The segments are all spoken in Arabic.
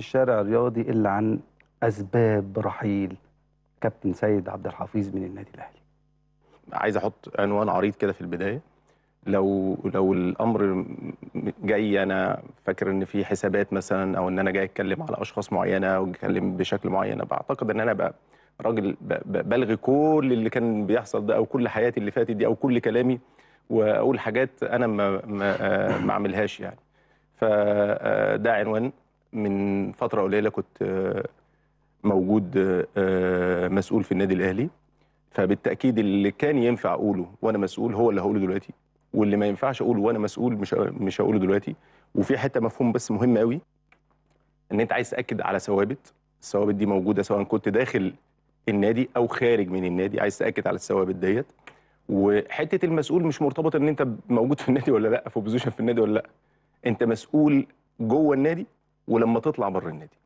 الشارع الرياضي إلا عن أسباب رحيل كابتن سيد عبد الحفيظ من النادي الأهلي عايز أحط عنوان عريض كده في البداية لو لو الامر جاي انا فاكر ان في حسابات مثلا او ان انا جاي اتكلم على اشخاص معينه او اتكلم بشكل معين بعتقد ان انا بقى راجل بلغي كل اللي كان بيحصل ده او كل حياتي اللي فاتت دي او كل كلامي واقول حاجات انا ما ما, آه، ما اعملهاش يعني فده آه، عنوان من فتره قليله كنت آه، موجود آه، آه، مسؤول في النادي الاهلي فبالتاكيد اللي كان ينفع اقوله وانا مسؤول هو اللي هقوله دلوقتي واللي ما ينفعش اقوله وانا مسؤول مش مش هقوله دلوقتي وفي حته مفهوم بس مهم قوي ان انت عايز تاكد على ثوابت الثوابت دي موجوده سواء كنت داخل النادي او خارج من النادي عايز تاكد على الثوابت ديت وحته المسؤول مش مرتبطه ان انت موجود في النادي ولا لا في بوزيشن في النادي ولا لا انت مسؤول جوه النادي ولما تطلع بره النادي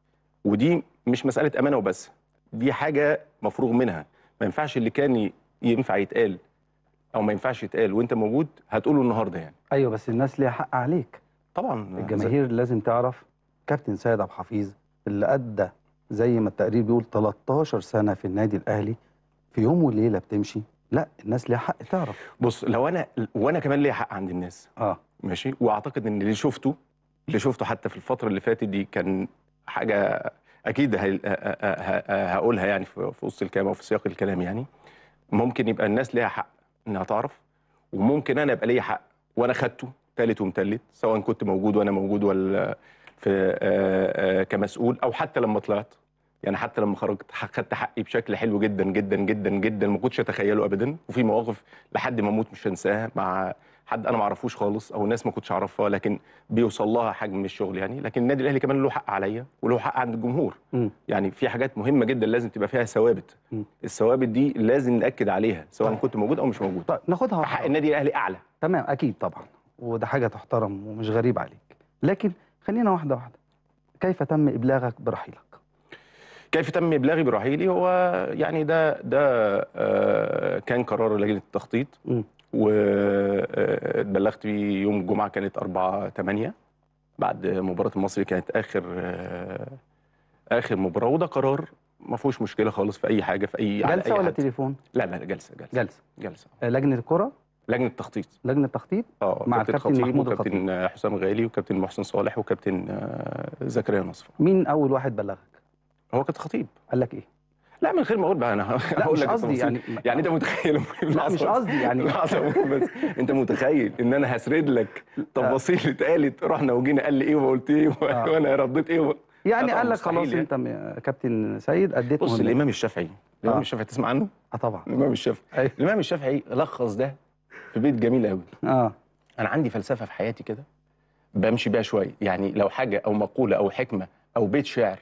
ودي مش مساله امانه وبس دي حاجه مفروغ منها ما ينفعش اللي كان ينفع يتقال او ما ينفعش يتقال وانت موجود هتقوله النهارده يعني ايوه بس الناس ليها حق عليك طبعا الجماهير زي... لازم تعرف كابتن سيد عبد الحفيظ اللي ادى زي ما التقرير بيقول 13 سنه في النادي الاهلي في يوم وليله بتمشي لا الناس ليها حق تعرف بص لو انا وانا كمان ليا حق عند الناس اه ماشي واعتقد ان اللي شفته اللي شفته حتى في الفتره اللي فاتت دي كان حاجه اكيد هقولها يعني في وسط الكلام او في سياق الكلام يعني ممكن يبقى الناس ليها حق انها تعرف وممكن انا يبقى ليا حق وانا خدته تالت ومتلت سواء كنت موجود وانا موجود ولا في آه، آه، كمسؤول او حتى لما طلعت يعني حتى لما خرجت خدت حقي بشكل حلو جدا جدا جدا جدا ما كنتش اتخيله ابدا وفي مواقف لحد ما اموت مش هنساها مع حد انا ما اعرفوش خالص او الناس ما كنتش اعرفها لكن بيوصل لها حجم من الشغل يعني لكن النادي الاهلي كمان له حق عليا وله حق عند الجمهور م. يعني في حاجات مهمه جدا لازم تبقى فيها ثوابت الثوابت دي لازم ناكد عليها سواء طيب. كنت موجود او مش موجود طيب ناخدها حق النادي الاهلي اعلى تمام اكيد طبعا وده حاجه تحترم ومش غريب عليك لكن خلينا واحده واحده كيف تم ابلاغك برحيلك كيف تم ابلاغي برحيلي هو يعني ده ده آه، كان قرار لجنه التخطيط واتبلغت بيه يوم الجمعه كانت 4 8 بعد مباراه المصري كانت اخر آه، اخر مباراه وده قرار ما فيهوش مشكله خالص في اي حاجه في اي جلسه أي ولا حد. تليفون لا لا جلسه جلسه جلسه جلسه آه، لجنه الكره لجنه التخطيط لجنه التخطيط اه مع الكابتن محمود وكابتن حسام غالي وكابتن محسن صالح وكابتن آه، زكريا نصف مين اول واحد بلغك هو كابتن خطيب قال لك ايه لا من غير ما اقول بقى انا هقول لك قصدي يعني يعني انت متخيل لا مش قصدي يعني بس انت متخيل ان انا هسرد لك تفاصيل اتقالت رحنا وجينا قال لي ايه وقلت ايه آه. وانا رديت ايه يعني قال لك خلاص يعني. انت كابتن سيد اديت بص الامام الشافعي الامام آه. الشافعي تسمع عنه اه طبعا الامام الشافعي أيوه. الامام الشافعي لخص ده في بيت جميل قوي اه انا عندي فلسفه في حياتي كده بمشي بيها شويه يعني لو حاجه او مقوله او حكمه او بيت شعر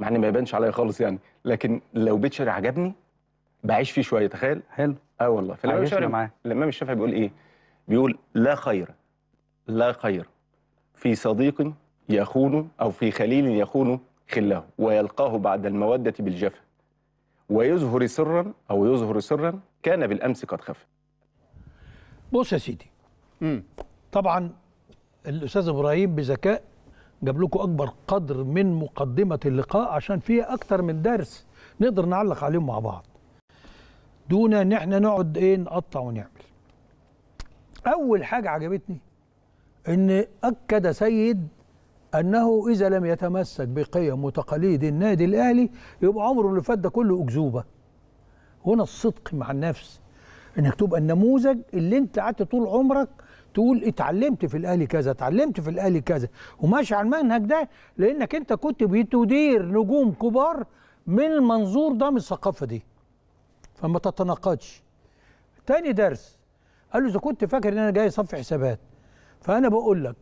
مع ان ما يبانش عليا خالص يعني لكن لو بيت شعر عجبني بعيش فيه شويه تخيل حلو اه والله في الامام الشافعي الامام الشافعي بيقول ايه بيقول لا خير لا خير في صديق يخون او في خليل يخون خله ويلقاه بعد الموده بالجفا ويظهر سرا او يظهر سرا كان بالامس قد خفى بص يا سيدي مم. طبعا الاستاذ ابراهيم بذكاء جاب لكم اكبر قدر من مقدمه اللقاء عشان فيها اكتر من درس نقدر نعلق عليهم مع بعض دون ان احنا نقعد ايه نقطع ونعمل اول حاجه عجبتني ان اكد سيد انه اذا لم يتمسك بقيم وتقاليد النادي الاهلي يبقى عمره اللي فات ده كله اكذوبه هنا الصدق مع النفس انك تبقى النموذج اللي انت قعدت طول عمرك تقول اتعلمت في الاهلي كذا اتعلمت في الاهلي كذا وماشي على المنهج ده لانك انت كنت بتدير نجوم كبار من المنظور ده من الثقافه دي فما تتناقضش تاني درس قال له اذا كنت فاكر ان انا جاي صف حسابات فانا بقول لك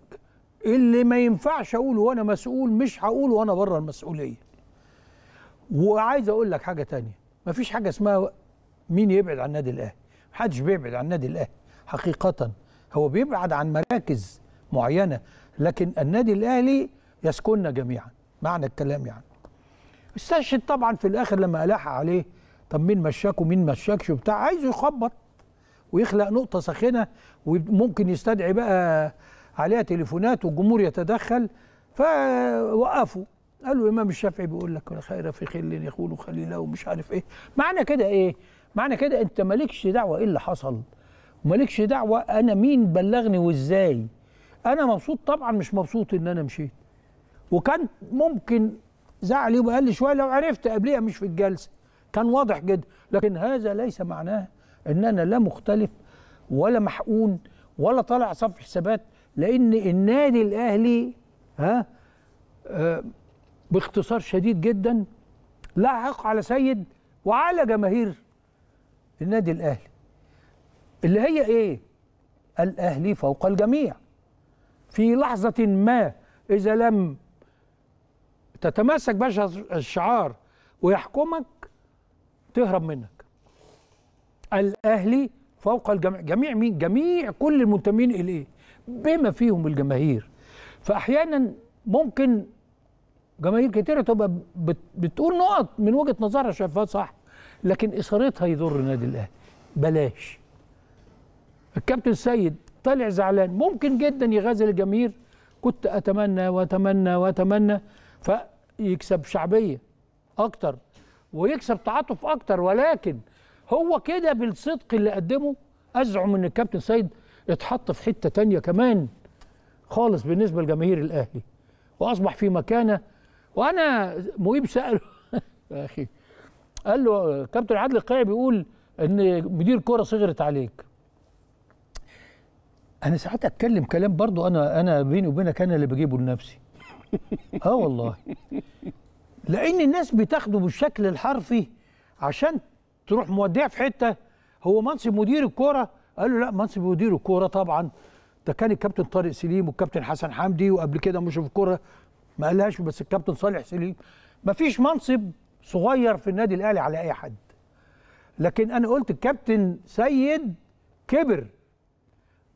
اللي ما ينفعش اقوله وانا مسؤول مش هقوله وانا بره المسؤوليه وعايز اقول لك حاجه تانية مفيش حاجه اسمها مين يبعد عن النادي الاهلي محدش بيبعد عن النادي الاهلي حقيقه هو بيبعد عن مراكز معينه لكن النادي الاهلي يسكننا جميعا معنى الكلام يعني استشهد طبعا في الاخر لما الح عليه طب مين مشاك ومين مشاكش وبتاع عايزه يخبط ويخلق نقطه ساخنه وممكن يستدعي بقى عليها تليفونات والجمهور يتدخل فوقفوا قالوا الامام الشافعي بيقول لك خير في خل يخون خليله ومش عارف ايه معنى كده ايه معنى كده انت مالكش دعوه ايه اللي حصل ومالكش دعوه انا مين بلغني وازاي انا مبسوط طبعا مش مبسوط ان انا مشيت وكان ممكن زعل يبقى لي شويه لو عرفت قبليها مش في الجلسه كان واضح جدا لكن هذا ليس معناه ان انا لا مختلف ولا محقون ولا طالع صف حسابات لان النادي الاهلي ها آه باختصار شديد جدا لا حق على سيد وعلى جماهير للنادي الاهلي اللي هي ايه الاهلي فوق الجميع في لحظه ما اذا لم تتماسك باش الشعار ويحكمك تهرب منك الاهلي فوق الجميع جميع مين جميع كل المنتمين اليه بما فيهم الجماهير فاحيانا ممكن جماهير كتيره تبقى بتقول نقط من وجهه نظرها شايفاها صح لكن اثارتها يضر النادي الاهلي بلاش الكابتن سيد طلع زعلان ممكن جدا يغازل الجماهير كنت اتمنى واتمنى واتمنى فيكسب شعبيه اكتر ويكسب تعاطف اكتر ولكن هو كده بالصدق اللي قدمه ازعم ان الكابتن سيد اتحط في حته تانية كمان خالص بالنسبه لجماهير الاهلي واصبح في مكانه وانا مهيب ساله يا اخي قال له كابتن عادل القيعي بيقول ان مدير كرة صغرت عليك انا ساعات اتكلم كلام برضو انا انا بيني وبينك انا اللي بجيبه لنفسي اه والله لان الناس بتاخده بالشكل الحرفي عشان تروح موديها في حته هو منصب مدير الكوره قال له لا منصب مدير الكوره طبعا ده كان الكابتن طارق سليم والكابتن حسن حمدي وقبل كده مشرف الكوره ما قالهاش بس الكابتن صالح سليم ما فيش منصب صغير في النادي الاهلي على اي حد لكن انا قلت الكابتن سيد كبر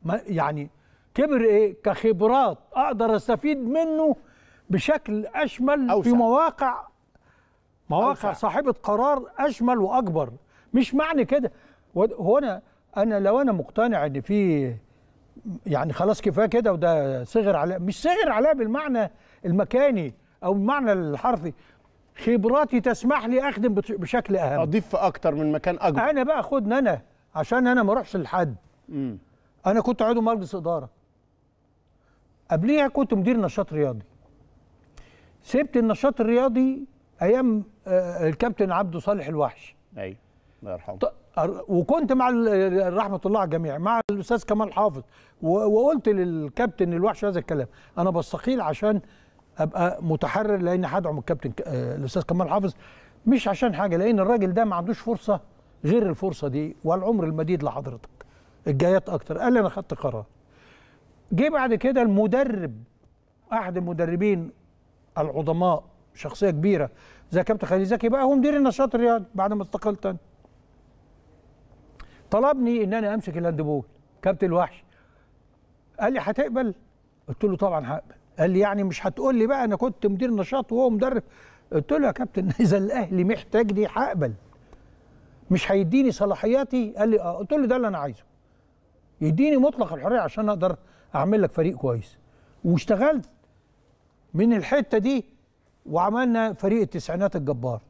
ما يعني كبر ايه كخبرات اقدر استفيد منه بشكل اشمل أوسع. في مواقع مواقع أوسع. صاحبه قرار اشمل واكبر مش معنى كده وهنا انا لو انا مقتنع ان في يعني خلاص كفايه كده وده صغر علاء مش صغر عليا بالمعنى المكاني او بالمعنى الحرفي خبراتي تسمح لي اخدم بشكل اهم اضيف اكتر من مكان اكبر انا بقى خدني انا عشان انا ما اروحش لحد انا كنت عضو مجلس اداره قبليها كنت مدير نشاط رياضي سبت النشاط الرياضي ايام آه، الكابتن عبده صالح الوحش ايوه الله يرحمه وكنت مع رحمه الله على الجميع مع الاستاذ كمال حافظ وقلت للكابتن الوحش هذا الكلام انا بستقيل عشان ابقى متحرر لان هدعم الكابتن آه، الاستاذ كمال حافظ مش عشان حاجه لان الراجل ده ما عندوش فرصه غير الفرصه دي والعمر المديد لحضرتك الجايات اكتر قال لي انا خدت قرار جه بعد كده المدرب احد المدربين العظماء شخصيه كبيره زي كابتن خليل زكي بقى هو مدير النشاط الرياضي بعد ما استقلت انا طلبني ان انا امسك الهاندبول كابتن الوحش قال لي هتقبل قلت له طبعا هقبل قال لي يعني مش هتقول لي بقى انا كنت مدير نشاط وهو مدرب قلت له يا كابتن اذا الاهلي محتاجني هقبل مش هيديني صلاحياتي قال لي اه قلت له ده اللي انا عايزه يديني مطلق الحريه عشان اقدر اعمل لك فريق كويس واشتغلت من الحته دي وعملنا فريق التسعينات الجبار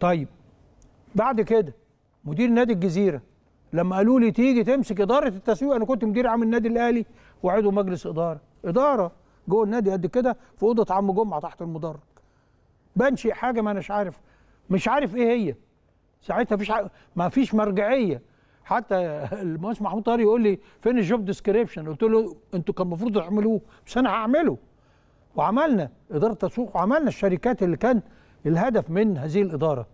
طيب بعد كده مدير نادي الجزيره لما قالوا لي تيجي تمسك اداره التسويق انا كنت مدير عام النادي الاهلي وعضو مجلس اداره اداره جوه النادي قد كده في اوضه عم جمعه تحت المدرج بنشئ حاجه ما اناش عارف مش عارف ايه هي ساعتها مفيش ما فيش مرجعيه حتى المهندس محمود طاهر يقول لي فين الجوب ديسكريبشن قلت له انتوا كان المفروض تعملوه بس انا هعمله وعملنا اداره تسويق وعملنا الشركات اللي كان الهدف من هذه الاداره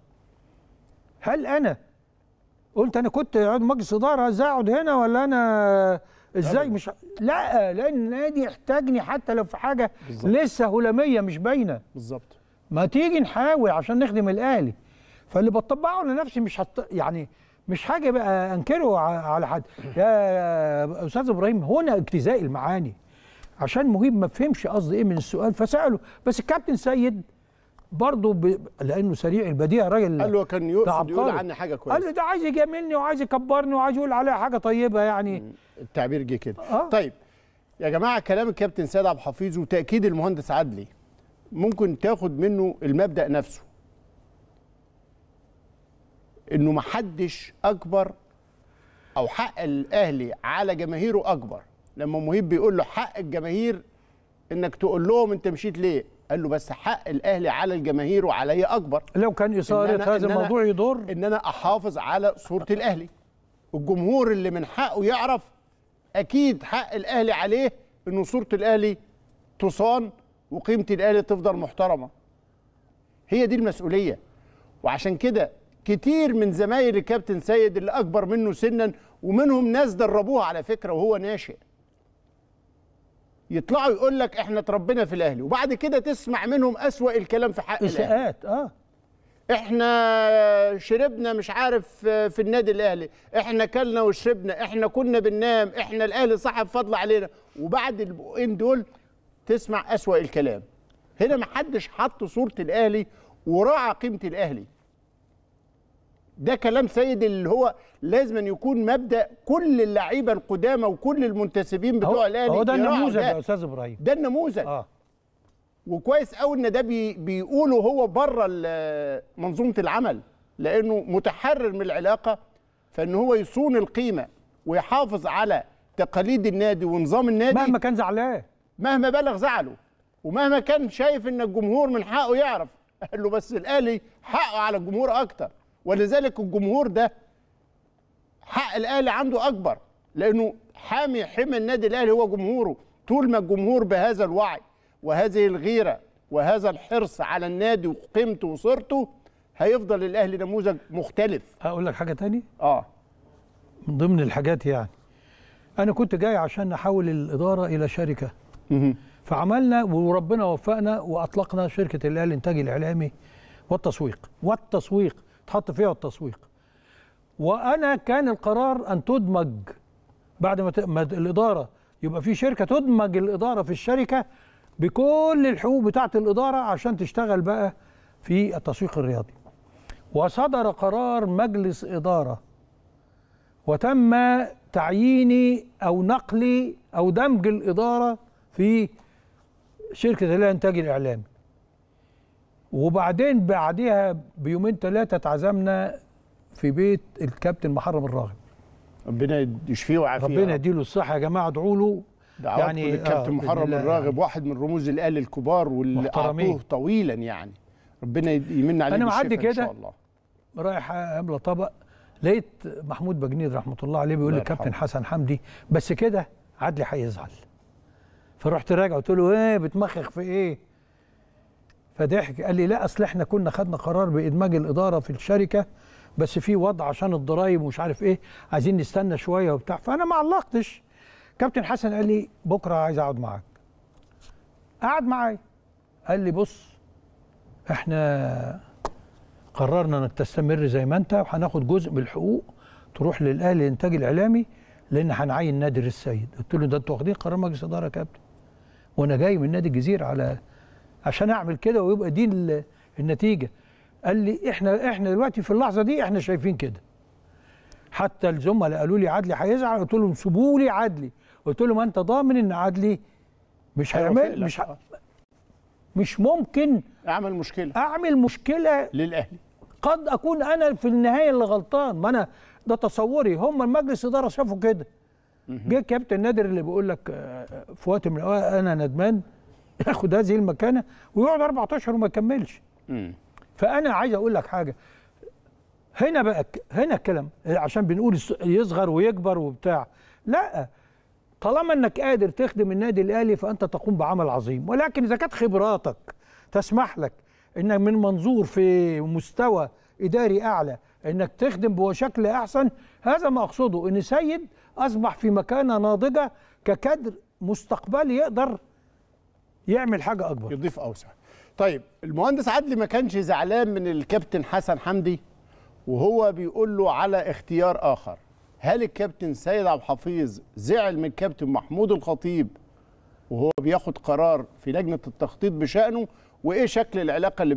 هل انا قلت انا كنت عضو مجلس اداره ازاي اقعد هنا ولا انا ازاي مش لا لان النادي احتاجني حتى لو في حاجه بالزبط. لسه هلاميه مش باينه بالظبط ما تيجي نحاول عشان نخدم الاهلي فاللي بطبعه لنفسي مش هط... يعني مش حاجه بقى انكره على حد يا استاذ ابراهيم هنا اجتزاء المعاني عشان مهيب ما فهمش قصدي ايه من السؤال فساله بس الكابتن سيد برضه ب... لانه سريع البديهه راجل قال له كان يقصد يقول عني حاجه كويسه قال له ده عايز يجاملني وعايز يكبرني وعايز يقول عليا حاجه طيبه يعني التعبير جه كده آه. طيب يا جماعه كلام الكابتن سيد عبد الحفيظ وتاكيد المهندس عدلي ممكن تاخد منه المبدا نفسه انه ما حدش اكبر او حق الاهلي على جماهيره اكبر لما مهيب بيقول له حق الجماهير انك تقول لهم انت مشيت ليه قال له بس حق الاهلي على الجماهير وعليا اكبر لو كان اثاره هذا إن الموضوع يضر ان انا احافظ على صوره الاهلي الجمهور اللي من حقه يعرف اكيد حق الاهلي عليه ان صوره الاهلي تصان وقيمه الاهلي تفضل محترمه هي دي المسؤوليه وعشان كده كتير من زمايل الكابتن سيد اللي اكبر منه سنا ومنهم ناس دربوها على فكره وهو ناشئ يطلعوا يقول لك احنا اتربينا في الاهلي وبعد كده تسمع منهم اسوا الكلام في حق اساءات اه احنا شربنا مش عارف في النادي الاهلي احنا كلنا وشربنا احنا كنا بننام احنا الاهلي صاحب فضل علينا وبعد البقين دول تسمع اسوا الكلام هنا ما حدش حط صوره الاهلي وراعى قيمه الاهلي ده كلام سيد اللي هو لازم أن يكون مبدا كل اللعيبه القدامى وكل المنتسبين بتوع الاهلي هو ده النموذج يا استاذ ابراهيم ده النموذج آه. وكويس قوي ان ده بي بيقوله هو بره منظومه العمل لانه متحرر من العلاقه فان هو يصون القيمه ويحافظ على تقاليد النادي ونظام النادي مهما كان زعلان مهما بلغ زعله ومهما كان شايف ان الجمهور من حقه يعرف قال له بس الاهلي حقه على الجمهور اكتر ولذلك الجمهور ده حق الاهلي عنده اكبر لانه حامي حمى النادي الاهلي هو جمهوره طول ما الجمهور بهذا الوعي وهذه الغيره وهذا الحرص على النادي وقيمته وصورته هيفضل الاهلي نموذج مختلف اقول لك حاجه تاني اه من ضمن الحاجات يعني انا كنت جاي عشان نحول الاداره الى شركه فعملنا وربنا وفقنا واطلقنا شركه الاهلي الانتاج الاعلامي والتسويق والتسويق تحط فيها التسويق وانا كان القرار ان تدمج بعد ما, الاداره يبقى في شركه تدمج الاداره في الشركه بكل الحقوق بتاعه الاداره عشان تشتغل بقى في التسويق الرياضي وصدر قرار مجلس اداره وتم تعييني او نقلي او دمج الاداره في شركه الانتاج الاعلامي وبعدين بعديها بيومين ثلاثه اتعزمنا في بيت الكابتن محرم الراغب ربنا يشفيه ويعافيه ربنا يديله الصحه يا جماعه ادعوا له يعني الكابتن آه محرم الراغب واحد من رموز الاهلي الكبار واللي اعطوه طويلا يعني ربنا يمن عليه انا معدي كده رايح املى طبق لقيت محمود بجنيد رحمه الله عليه بيقول لي حسن حمدي بس كده عدلي هيزعل فرحت راجع قلت له ايه بتمخخ في ايه فضحك قال لي لا اصل احنا كنا خدنا قرار بادماج الاداره في الشركه بس في وضع عشان الضرايب ومش عارف ايه عايزين نستنى شويه وبتاع فانا ما علقتش كابتن حسن قال لي بكره عايز اقعد معاك قعد معايا قال لي بص احنا قررنا انك تستمر زي ما انت وهناخد جزء من الحقوق تروح للاهلي للانتاج الاعلامي لان هنعين نادر السيد قلت له ده انتوا واخدين قرار مجلس اداره يا كابتن وانا جاي من نادي الجزيره على عشان اعمل كده ويبقى دي النتيجه قال لي احنا احنا دلوقتي في اللحظه دي احنا شايفين كده حتى الزملاء قالوا لي عدلي هيزعل قلت لهم سيبوا لي عدلي قلت لهم انت ضامن ان عدلي مش أيوة، هيعمل مش مش ممكن اعمل مشكله اعمل مشكله للاهلي قد اكون انا في النهايه اللي غلطان ما انا ده تصوري هم المجلس اداره شافوا كده جه كابتن نادر اللي بيقول لك آه، آه، في وقت من الاوقات انا ندمان ياخد هذه المكانه ويقعد 14 وما يكملش فانا عايز اقول لك حاجه هنا بقى هنا الكلام عشان بنقول يصغر ويكبر وبتاع لا طالما انك قادر تخدم النادي الاهلي فانت تقوم بعمل عظيم ولكن اذا كانت خبراتك تسمح لك انك من منظور في مستوى اداري اعلى انك تخدم بشكل احسن هذا ما اقصده ان سيد اصبح في مكانه ناضجه ككادر مستقبلي يقدر يعمل حاجه اكبر يضيف اوسع طيب المهندس عدلي ما كانش زعلان من الكابتن حسن حمدي وهو بيقول له على اختيار اخر هل الكابتن سيد عبد الحفيظ زعل من الكابتن محمود الخطيب وهو بياخد قرار في لجنه التخطيط بشانه وايه شكل العلاقه اللي